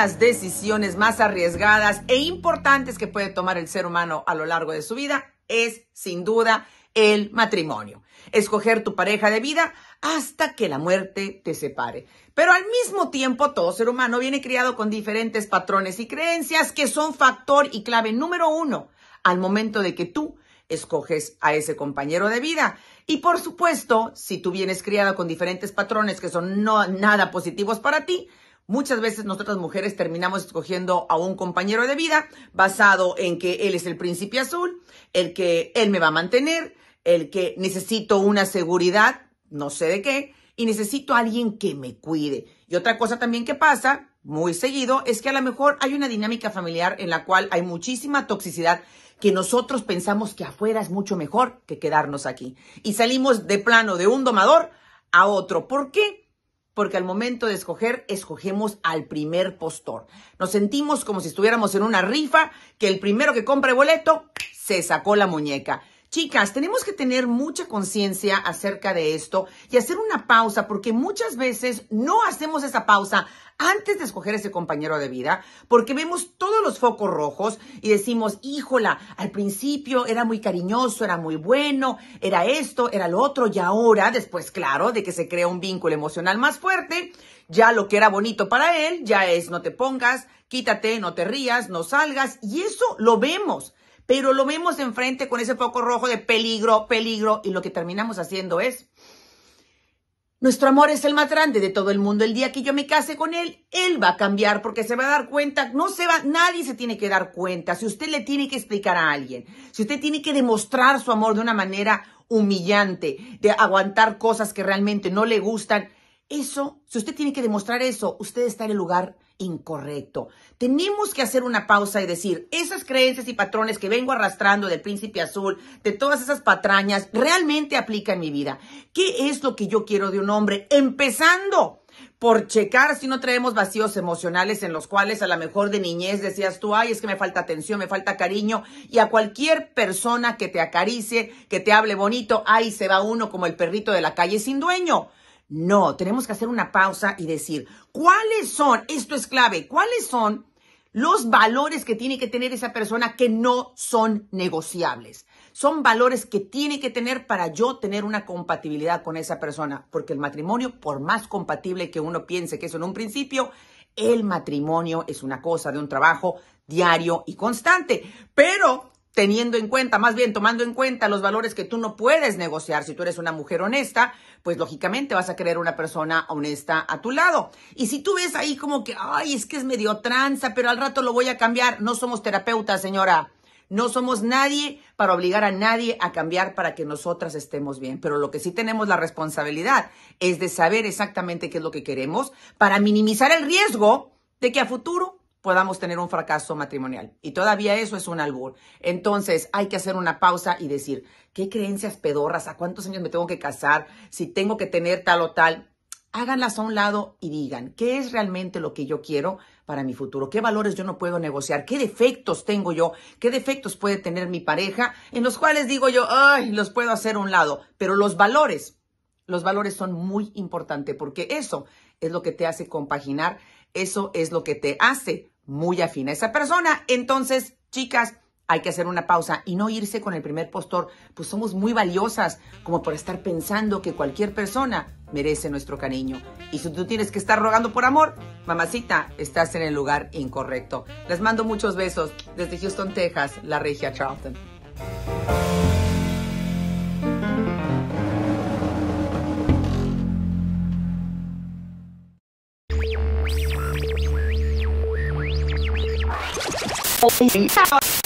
las decisiones más arriesgadas e importantes que puede tomar el ser humano a lo largo de su vida es, sin duda, el matrimonio. Escoger tu pareja de vida hasta que la muerte te separe. Pero al mismo tiempo, todo ser humano viene criado con diferentes patrones y creencias que son factor y clave número uno al momento de que tú escoges a ese compañero de vida. Y por supuesto, si tú vienes criado con diferentes patrones que son no, nada positivos para ti, Muchas veces nosotras mujeres terminamos escogiendo a un compañero de vida basado en que él es el príncipe azul, el que él me va a mantener, el que necesito una seguridad, no sé de qué, y necesito alguien que me cuide. Y otra cosa también que pasa muy seguido es que a lo mejor hay una dinámica familiar en la cual hay muchísima toxicidad que nosotros pensamos que afuera es mucho mejor que quedarnos aquí. Y salimos de plano de un domador a otro. ¿Por qué? porque al momento de escoger, escogemos al primer postor. Nos sentimos como si estuviéramos en una rifa, que el primero que compre boleto se sacó la muñeca. Chicas, tenemos que tener mucha conciencia acerca de esto y hacer una pausa porque muchas veces no hacemos esa pausa antes de escoger ese compañero de vida porque vemos todos los focos rojos y decimos, híjola, al principio era muy cariñoso, era muy bueno, era esto, era lo otro y ahora, después, claro, de que se crea un vínculo emocional más fuerte, ya lo que era bonito para él ya es no te pongas, quítate, no te rías, no salgas y eso lo vemos pero lo vemos enfrente con ese foco rojo de peligro, peligro, y lo que terminamos haciendo es, nuestro amor es el más grande de todo el mundo. El día que yo me case con él, él va a cambiar porque se va a dar cuenta, no se va, nadie se tiene que dar cuenta. Si usted le tiene que explicar a alguien, si usted tiene que demostrar su amor de una manera humillante, de aguantar cosas que realmente no le gustan, eso, si usted tiene que demostrar eso, usted está en el lugar incorrecto. Tenemos que hacer una pausa y decir, esas creencias y patrones que vengo arrastrando del príncipe azul, de todas esas patrañas, realmente aplican en mi vida. ¿Qué es lo que yo quiero de un hombre? Empezando por checar si no traemos vacíos emocionales en los cuales a lo mejor de niñez decías tú, ay, es que me falta atención, me falta cariño, y a cualquier persona que te acaricie, que te hable bonito, ay, se va uno como el perrito de la calle sin dueño. No, tenemos que hacer una pausa y decir, ¿cuáles son, esto es clave, cuáles son los valores que tiene que tener esa persona que no son negociables? Son valores que tiene que tener para yo tener una compatibilidad con esa persona, porque el matrimonio, por más compatible que uno piense que es en un principio, el matrimonio es una cosa de un trabajo diario y constante, pero teniendo en cuenta, más bien tomando en cuenta los valores que tú no puedes negociar. Si tú eres una mujer honesta, pues lógicamente vas a querer una persona honesta a tu lado. Y si tú ves ahí como que, ay, es que es medio tranza, pero al rato lo voy a cambiar, no somos terapeutas, señora. No somos nadie para obligar a nadie a cambiar para que nosotras estemos bien, pero lo que sí tenemos la responsabilidad es de saber exactamente qué es lo que queremos para minimizar el riesgo de que a futuro podamos tener un fracaso matrimonial. Y todavía eso es un albur. Entonces hay que hacer una pausa y decir, ¿qué creencias pedorras? ¿A cuántos años me tengo que casar? Si tengo que tener tal o tal. Háganlas a un lado y digan, ¿qué es realmente lo que yo quiero para mi futuro? ¿Qué valores yo no puedo negociar? ¿Qué defectos tengo yo? ¿Qué defectos puede tener mi pareja? En los cuales digo yo, ay, los puedo hacer a un lado. Pero los valores, los valores son muy importantes porque eso es lo que te hace compaginar eso es lo que te hace muy afín a esa persona. Entonces, chicas, hay que hacer una pausa y no irse con el primer postor, pues somos muy valiosas como por estar pensando que cualquier persona merece nuestro cariño. Y si tú tienes que estar rogando por amor, mamacita, estás en el lugar incorrecto. Les mando muchos besos desde Houston, Texas, la regia Charlton. Oh,